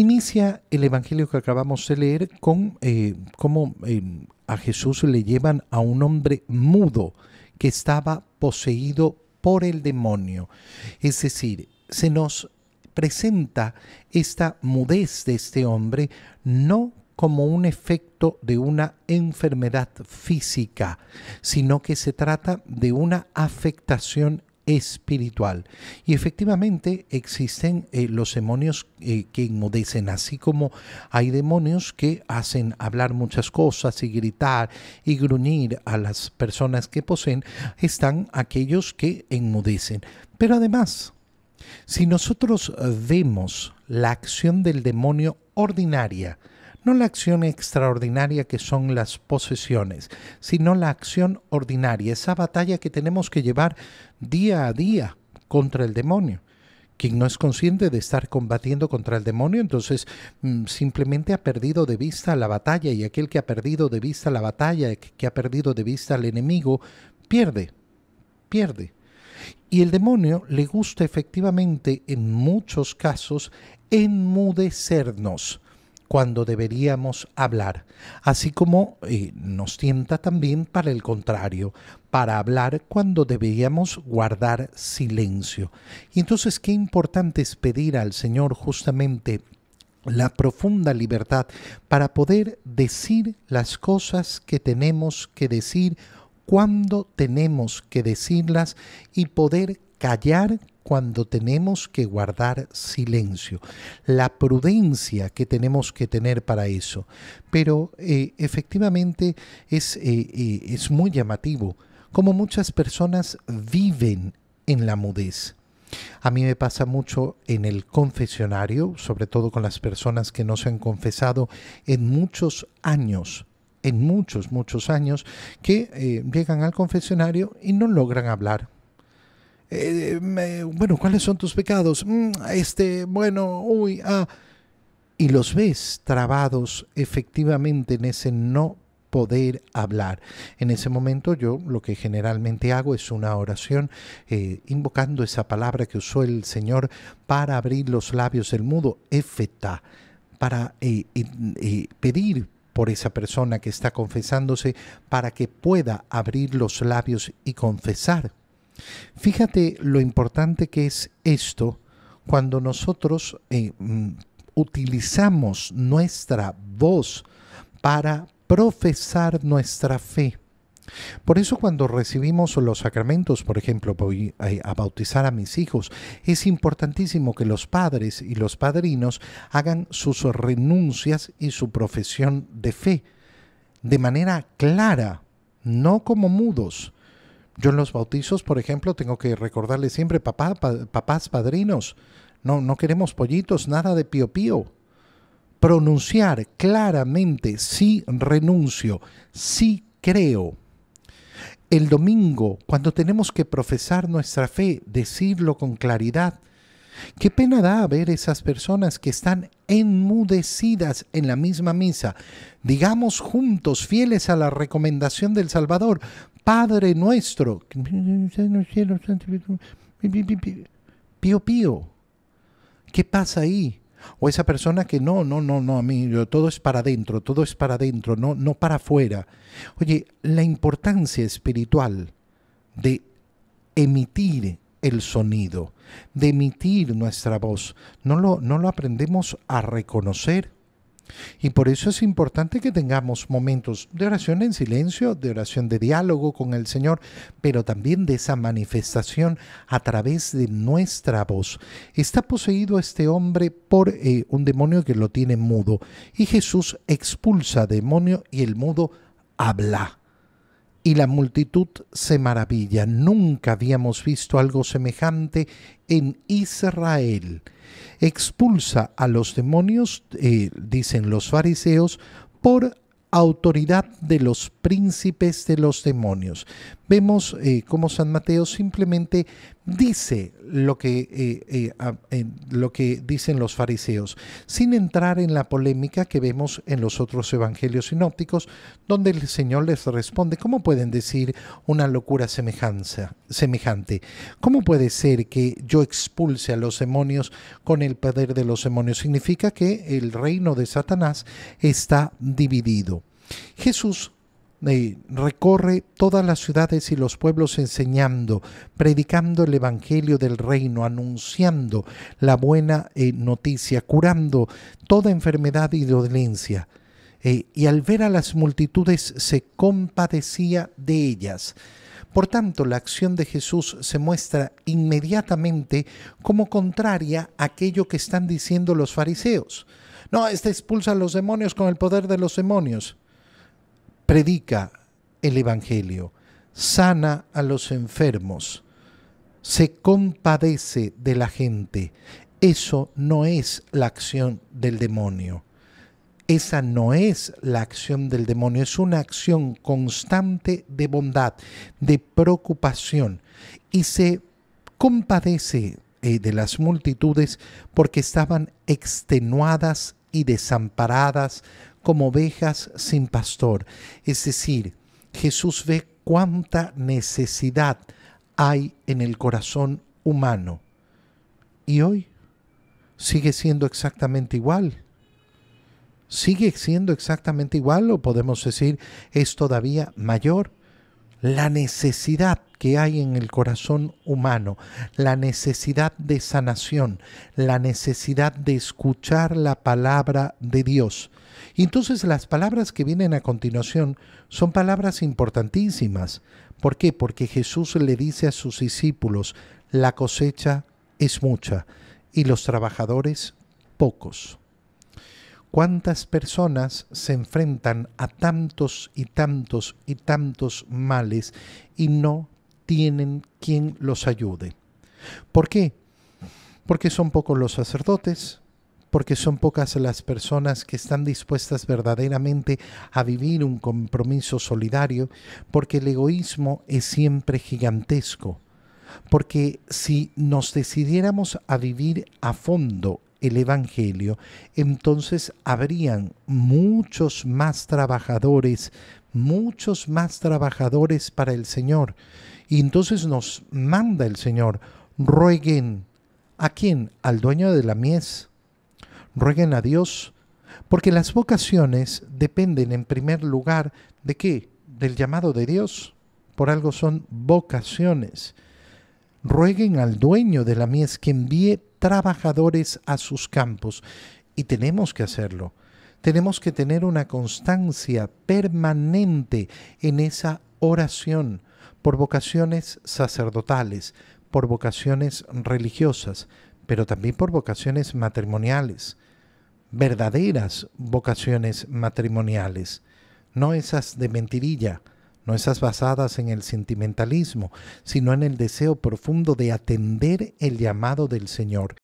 Inicia el Evangelio que acabamos de leer con eh, cómo eh, a Jesús le llevan a un hombre mudo que estaba poseído por el demonio. Es decir, se nos presenta esta mudez de este hombre no como un efecto de una enfermedad física, sino que se trata de una afectación espiritual. Y efectivamente existen eh, los demonios eh, que enmudecen, así como hay demonios que hacen hablar muchas cosas y gritar y gruñir a las personas que poseen, están aquellos que enmudecen. Pero además, si nosotros eh, vemos la acción del demonio ordinaria, no la acción extraordinaria que son las posesiones, sino la acción ordinaria, esa batalla que tenemos que llevar día a día contra el demonio. Quien no es consciente de estar combatiendo contra el demonio, entonces mm, simplemente ha perdido de vista la batalla y aquel que ha perdido de vista la batalla, que ha perdido de vista al enemigo, pierde, pierde. Y el demonio le gusta efectivamente en muchos casos enmudecernos cuando deberíamos hablar, así como eh, nos tienta también para el contrario, para hablar cuando deberíamos guardar silencio. Y entonces qué importante es pedir al Señor justamente la profunda libertad para poder decir las cosas que tenemos que decir, cuando tenemos que decirlas y poder callar cuando tenemos que guardar silencio, la prudencia que tenemos que tener para eso. Pero eh, efectivamente es, eh, eh, es muy llamativo como muchas personas viven en la mudez. A mí me pasa mucho en el confesionario, sobre todo con las personas que no se han confesado en muchos años, en muchos, muchos años, que llegan al confesionario y no logran hablar eh, bueno, ¿cuáles son tus pecados? Mm, este, bueno, uy, ah. Y los ves trabados efectivamente en ese no poder hablar. En ese momento yo lo que generalmente hago es una oración eh, invocando esa palabra que usó el Señor para abrir los labios del mudo, efeta, para eh, pedir por esa persona que está confesándose para que pueda abrir los labios y confesar Fíjate lo importante que es esto cuando nosotros eh, mm, utilizamos nuestra voz para profesar nuestra fe. Por eso cuando recibimos los sacramentos, por ejemplo, voy a bautizar a mis hijos, es importantísimo que los padres y los padrinos hagan sus renuncias y su profesión de fe de manera clara, no como mudos, yo en los bautizos, por ejemplo, tengo que recordarle siempre, papás, padrinos, no, no queremos pollitos, nada de pío pío. Pronunciar claramente, sí renuncio, sí creo. El domingo, cuando tenemos que profesar nuestra fe, decirlo con claridad. Qué pena da ver esas personas que están enmudecidas en la misma misa. Digamos juntos, fieles a la recomendación del Salvador, Padre nuestro, pío pío. ¿Qué pasa ahí? O esa persona que no, no, no, no, a mí todo es para adentro, todo es para adentro, no, no para afuera. Oye, la importancia espiritual de emitir el sonido, de emitir nuestra voz, no lo, no lo aprendemos a reconocer y por eso es importante que tengamos momentos de oración en silencio, de oración de diálogo con el Señor, pero también de esa manifestación a través de nuestra voz. Está poseído este hombre por eh, un demonio que lo tiene mudo y Jesús expulsa demonio y el mudo habla y la multitud se maravilla. Nunca habíamos visto algo semejante en Israel. Expulsa a los demonios, eh, dicen los fariseos, por autoridad de los príncipes de los demonios. Vemos eh, cómo San Mateo simplemente dice lo que, eh, eh, lo que dicen los fariseos, sin entrar en la polémica que vemos en los otros evangelios sinópticos, donde el Señor les responde, ¿cómo pueden decir una locura semejanza, semejante? ¿Cómo puede ser que yo expulse a los demonios con el poder de los demonios? Significa que el reino de Satanás está dividido. Jesús eh, recorre todas las ciudades y los pueblos enseñando, predicando el Evangelio del Reino, anunciando la buena eh, noticia, curando toda enfermedad y dolencia. Eh, y al ver a las multitudes se compadecía de ellas. Por tanto, la acción de Jesús se muestra inmediatamente como contraria a aquello que están diciendo los fariseos. No, este expulsa a los demonios con el poder de los demonios predica el Evangelio, sana a los enfermos, se compadece de la gente. Eso no es la acción del demonio. Esa no es la acción del demonio, es una acción constante de bondad, de preocupación. Y se compadece eh, de las multitudes porque estaban extenuadas y desamparadas como ovejas sin pastor. Es decir, Jesús ve cuánta necesidad hay en el corazón humano. Y hoy sigue siendo exactamente igual. Sigue siendo exactamente igual o podemos decir es todavía mayor la necesidad que hay en el corazón humano, la necesidad de sanación, la necesidad de escuchar la palabra de Dios. Y entonces las palabras que vienen a continuación son palabras importantísimas. ¿Por qué? Porque Jesús le dice a sus discípulos, la cosecha es mucha y los trabajadores pocos. ¿Cuántas personas se enfrentan a tantos y tantos y tantos males y no tienen quien los ayude? ¿Por qué? Porque son pocos los sacerdotes, porque son pocas las personas que están dispuestas verdaderamente a vivir un compromiso solidario, porque el egoísmo es siempre gigantesco. Porque si nos decidiéramos a vivir a fondo el Evangelio, entonces habrían muchos más trabajadores, muchos más trabajadores para el Señor. Y entonces nos manda el Señor, rueguen, ¿a quién? Al dueño de la mies, rueguen a Dios, porque las vocaciones dependen en primer lugar de qué? Del llamado de Dios. Por algo son vocaciones rueguen al dueño de la mies que envíe trabajadores a sus campos. Y tenemos que hacerlo. Tenemos que tener una constancia permanente en esa oración por vocaciones sacerdotales, por vocaciones religiosas, pero también por vocaciones matrimoniales, verdaderas vocaciones matrimoniales, no esas de mentirilla, no esas basadas en el sentimentalismo, sino en el deseo profundo de atender el llamado del Señor